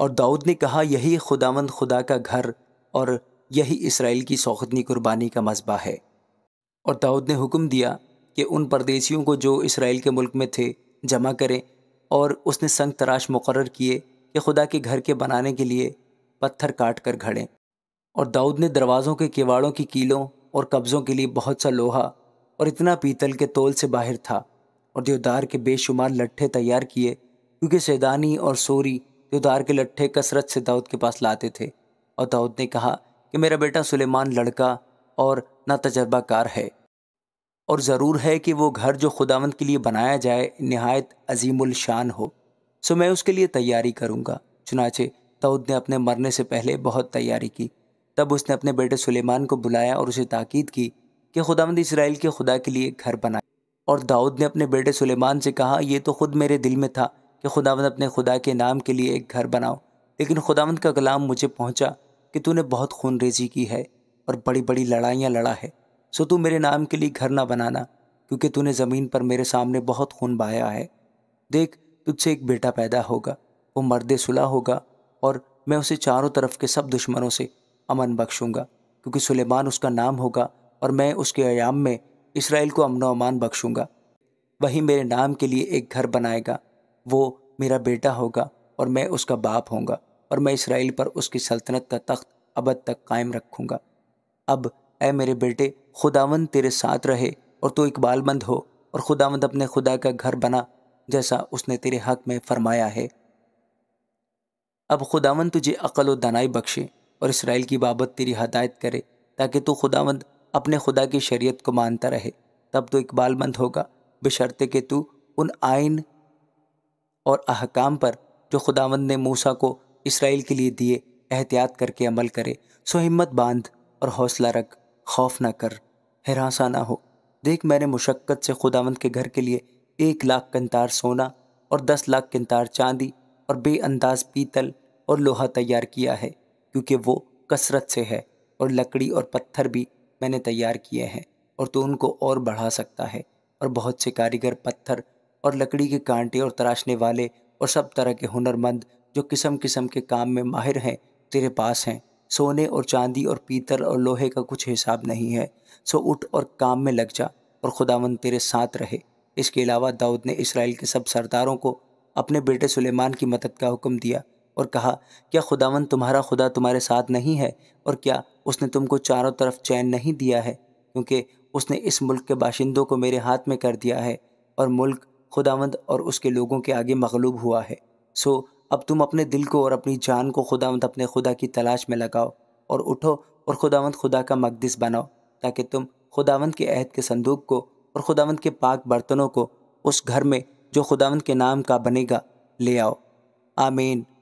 और दाऊद ने कहा यही खुदावंद खुदा का घर और यही इसराइल की सौखदनी कुर्बानी का मजबा है और दाऊद ने हुक्म दिया कि उन परदेशियों को जो इसराइल के मुल्क में थे जमा करें और उसने संग तराश मुकर किए कि खुदा के घर के बनाने के लिए पत्थर काट कर घड़ें और दाऊद ने दरवाज़ों के किवाड़ों की कीलों और कब्ज़ों के लिए बहुत सा लोहा और इतना पीतल के तोल से बाहर था और देवदार के बेशुमार लट्ठे तैयार किए क्योंकि सैदानी और सोरी जो दार के लट्ठे कसरत से दाऊद के पास लाते थे और दाऊद ने कहा कि मेरा बेटा सुलेमान लड़का और ना तजर्बाकार है और ज़रूर है कि वो घर जो खुदावंद के लिए बनाया जाए नहायत अजीमुलशान हो सो मैं उसके लिए तैयारी करूँगा चुनाचे दाऊद ने अपने मरने से पहले बहुत तैयारी की तब उसने अपने बेटे सुलेमान को बुलाया और उसे ताकीद की कि खुदावंद इसराइल के खुदा के लिए घर बनाए और दाऊद ने अपने बेटे सुलेमान से कहा यह तो खुद मेरे दिल में था कि खुदावंद अपने खुदा के नाम के लिए एक घर बनाओ लेकिन खुदावंद का कलाम मुझे पहुंचा कि तूने बहुत खून रेजी की है और बड़ी बड़ी लड़ाइयाँ लड़ा है सो तू मेरे नाम के लिए घर ना बनाना क्योंकि तूने ज़मीन पर मेरे सामने बहुत खून बहाया है देख तुझसे एक बेटा पैदा होगा वो मर्द सुलह होगा और मैं उसे चारों तरफ के सब दुश्मनों से अमन बख्शूंगा क्योंकि सुलेमान उसका नाम होगा और मैं उसके आयाम में इसराइल को अमन अमान बख्शूंगा वही मेरे नाम के लिए एक घर बनाएगा वो मेरा बेटा होगा और मैं उसका बाप होऊंगा और मैं इसराइल पर उसकी सल्तनत का तख्त अबद तक कायम रखूँगा अब ए मेरे बेटे खुदावंद तेरे साथ रहे और तू तो इकबालमंद हो और खुदावंद अपने खुदा का घर बना जैसा उसने तेरे हक में फरमाया है अब खुदावंद तुझे अकल और दनाई बख्शे और इसराइल की बाबत तेरी हदायत करे ताकि तू खुदावंद अपने खुदा की शरीयत को मानता रहे तब तो इकबालमंद होगा बशर्ते कि तू उन आयन और अहकाम पर जो खुदावंद ने मूसा को इसराइल के लिए दिए एहतियात करके अमल करे सो हिम्मत बांध और हौसला रख खौफ ना कर हरासा ना हो देख मैंने मुशक्क़त से खुदावंद के घर के लिए एक लाख कंतार सोना और दस लाख कंतार चांदी और बेअंदाज पीतल और लोहा तैयार किया है क्योंकि वो कसरत से है और लकड़ी और पत्थर भी मैंने तैयार किए हैं और तो उनको और बढ़ा सकता है और बहुत से कारीगर पत्थर और लकड़ी के कांटे और तराशने वाले और सब तरह के हुनरमंद जो किस्म किस्म के काम में माहिर हैं तेरे पास हैं सोने और चांदी और पीतल और लोहे का कुछ हिसाब नहीं है सो उठ और काम में लग जा और खुदावन तेरे साथ रहे इसके अलावा दाऊद ने इसराइल के सब सरदारों को अपने बेटे सुलेमान की मदद का हुक्म दिया और कहा क्या खुदावन तुम्हारा खुदा तुम्हारे साथ नहीं है और क्या उसने तुमको चारों तरफ चैन नहीं दिया है क्योंकि उसने इस मुल्क के बाशिंदों को मेरे हाथ में कर दिया है और मुल्क खुदावंद और उसके लोगों के आगे मगलूब हुआ है सो अब तुम अपने दिल को और अपनी जान को खुदावंद अपने खुदा की तलाश में लगाओ और उठो और खुदावंद खुदा का मकदस बनाओ ताकि तुम खुदावंद के अहद के संदूक को और खुदावंद के पाक बर्तनों को उस घर में जो खुदावंद के नाम का बनेगा ले आओ आमीन